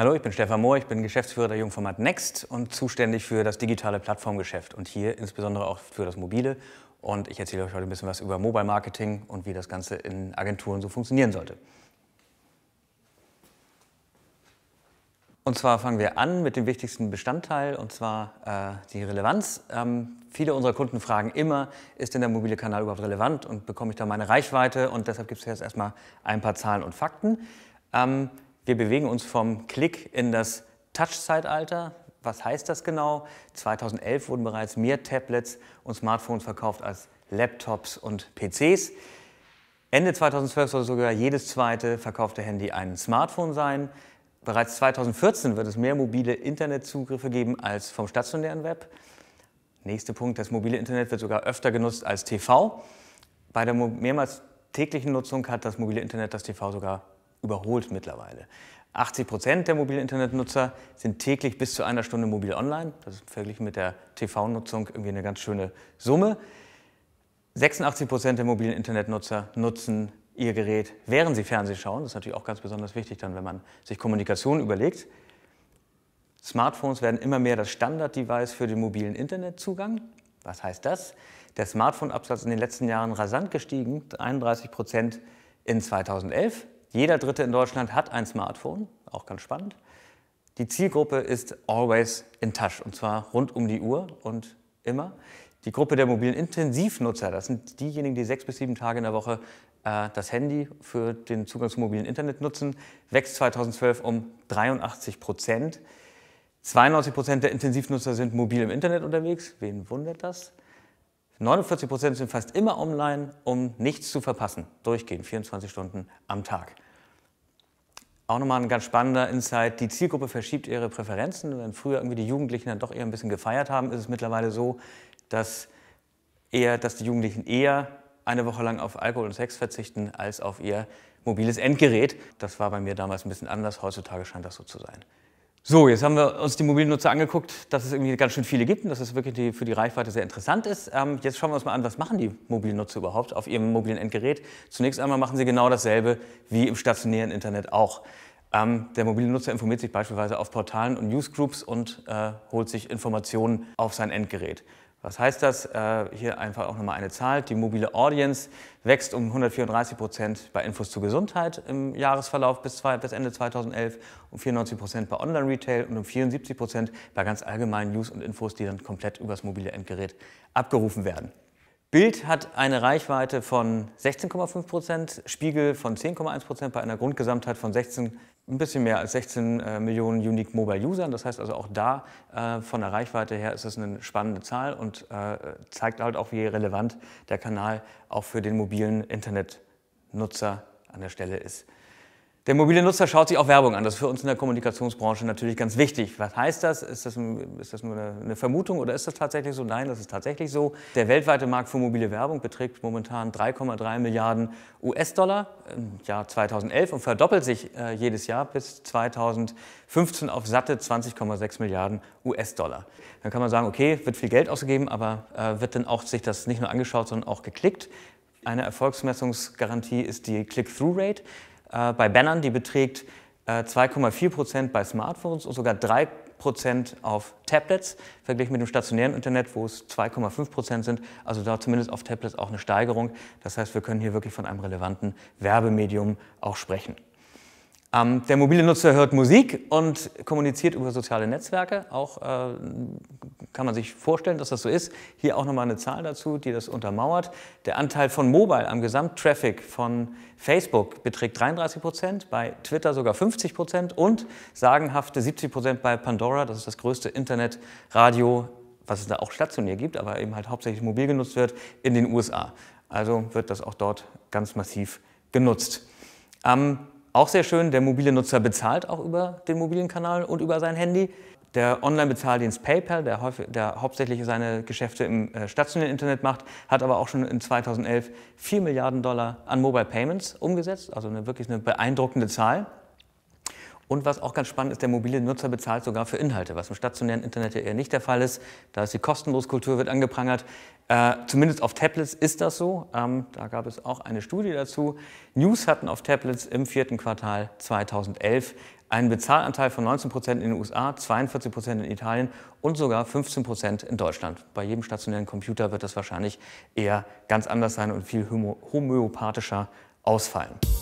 Hallo, ich bin Stefan Mohr, ich bin Geschäftsführer der Jungformat Next und zuständig für das digitale Plattformgeschäft und hier insbesondere auch für das mobile. Und ich erzähle euch heute ein bisschen was über Mobile Marketing und wie das Ganze in Agenturen so funktionieren sollte. Und zwar fangen wir an mit dem wichtigsten Bestandteil, und zwar äh, die Relevanz. Ähm, viele unserer Kunden fragen immer, ist denn der mobile Kanal überhaupt relevant und bekomme ich da meine Reichweite? Und deshalb gibt es jetzt erstmal ein paar Zahlen und Fakten. Ähm, wir bewegen uns vom Klick in das Touch-Zeitalter. Was heißt das genau? 2011 wurden bereits mehr Tablets und Smartphones verkauft als Laptops und PCs. Ende 2012 soll sogar jedes zweite verkaufte Handy ein Smartphone sein. Bereits 2014 wird es mehr mobile Internetzugriffe geben als vom stationären Web. Nächster Punkt, das mobile Internet wird sogar öfter genutzt als TV. Bei der mehrmals täglichen Nutzung hat das mobile Internet das TV sogar überholt mittlerweile. 80 Prozent der mobilen Internetnutzer sind täglich bis zu einer Stunde mobil online. Das ist verglichen mit der TV-Nutzung irgendwie eine ganz schöne Summe. 86 Prozent der mobilen Internetnutzer nutzen ihr Gerät, während sie Fernsehen schauen. Das ist natürlich auch ganz besonders wichtig, dann, wenn man sich Kommunikation überlegt. Smartphones werden immer mehr das Standard-Device für den mobilen Internetzugang. Was heißt das? Der Smartphone-Absatz in den letzten Jahren rasant gestiegen, 31 Prozent in 2011. Jeder Dritte in Deutschland hat ein Smartphone, auch ganz spannend. Die Zielgruppe ist always in touch und zwar rund um die Uhr und immer. Die Gruppe der mobilen Intensivnutzer, das sind diejenigen, die sechs bis sieben Tage in der Woche äh, das Handy für den Zugang zum mobilen Internet nutzen, wächst 2012 um 83 Prozent. 92 Prozent der Intensivnutzer sind mobil im Internet unterwegs. Wen wundert das? 49 Prozent sind fast immer online, um nichts zu verpassen. Durchgehend, 24 Stunden am Tag. Auch nochmal ein ganz spannender Insight. Die Zielgruppe verschiebt ihre Präferenzen. Wenn früher irgendwie die Jugendlichen dann doch eher ein bisschen gefeiert haben, ist es mittlerweile so, dass, eher, dass die Jugendlichen eher eine Woche lang auf Alkohol und Sex verzichten, als auf ihr mobiles Endgerät. Das war bei mir damals ein bisschen anders. Heutzutage scheint das so zu sein. So, jetzt haben wir uns die mobilen Nutzer angeguckt, dass es irgendwie ganz schön viele gibt und dass es wirklich die, für die Reichweite sehr interessant ist. Ähm, jetzt schauen wir uns mal an, was machen die mobilen Nutzer überhaupt auf ihrem mobilen Endgerät. Zunächst einmal machen sie genau dasselbe wie im stationären Internet auch. Ähm, der mobile Nutzer informiert sich beispielsweise auf Portalen und Newsgroups und äh, holt sich Informationen auf sein Endgerät. Was heißt das? Äh, hier einfach auch nochmal eine Zahl. Die mobile Audience wächst um 134 Prozent bei Infos zur Gesundheit im Jahresverlauf bis, Ende 2011, um 94 Prozent bei Online-Retail und um 74 Prozent bei ganz allgemeinen News und Infos, die dann komplett übers mobile Endgerät abgerufen werden. Bild hat eine Reichweite von 16,5 Prozent, Spiegel von 10,1 Prozent bei einer Grundgesamtheit von 16, ein bisschen mehr als 16 äh, Millionen Unique Mobile Usern. Das heißt also auch da äh, von der Reichweite her ist es eine spannende Zahl und äh, zeigt halt auch, wie relevant der Kanal auch für den mobilen Internetnutzer an der Stelle ist. Der mobile Nutzer schaut sich auch Werbung an. Das ist für uns in der Kommunikationsbranche natürlich ganz wichtig. Was heißt das? Ist das, ein, ist das nur eine Vermutung oder ist das tatsächlich so? Nein, das ist tatsächlich so. Der weltweite Markt für mobile Werbung beträgt momentan 3,3 Milliarden US-Dollar im Jahr 2011 und verdoppelt sich äh, jedes Jahr bis 2015 auf satte 20,6 Milliarden US-Dollar. Dann kann man sagen, okay, wird viel Geld ausgegeben, aber äh, wird dann auch sich das nicht nur angeschaut, sondern auch geklickt. Eine Erfolgsmessungsgarantie ist die Click-Through-Rate äh, bei Bannern, die beträgt äh, 2,4 Prozent bei Smartphones und sogar 3 Prozent auf Tablets, verglichen mit dem stationären Internet, wo es 2,5 Prozent sind. Also da zumindest auf Tablets auch eine Steigerung. Das heißt, wir können hier wirklich von einem relevanten Werbemedium auch sprechen. Ähm, der mobile Nutzer hört Musik und kommuniziert über soziale Netzwerke. Auch äh, kann man sich vorstellen, dass das so ist. Hier auch nochmal eine Zahl dazu, die das untermauert. Der Anteil von Mobile am Gesamttraffic von Facebook beträgt 33 Prozent, bei Twitter sogar 50 Prozent und sagenhafte 70 Prozent bei Pandora. Das ist das größte Internetradio, was es da auch stationär gibt, aber eben halt hauptsächlich mobil genutzt wird, in den USA. Also wird das auch dort ganz massiv genutzt. Ähm, auch sehr schön, der mobile Nutzer bezahlt auch über den mobilen Kanal und über sein Handy. Der Online-Bezahldienst PayPal, der, häufig, der, hauptsächlich seine Geschäfte im äh, stationären Internet macht, hat aber auch schon in 2011 4 Milliarden Dollar an Mobile Payments umgesetzt, also eine, wirklich eine beeindruckende Zahl. Und was auch ganz spannend ist, der mobile Nutzer bezahlt sogar für Inhalte, was im stationären Internet ja eher nicht der Fall ist. Da ist die kostenlose Kultur, wird angeprangert. Äh, zumindest auf Tablets ist das so. Ähm, da gab es auch eine Studie dazu. News hatten auf Tablets im vierten Quartal 2011 einen Bezahlanteil von 19 Prozent in den USA, 42 Prozent in Italien und sogar 15 Prozent in Deutschland. Bei jedem stationären Computer wird das wahrscheinlich eher ganz anders sein und viel homöopathischer ausfallen.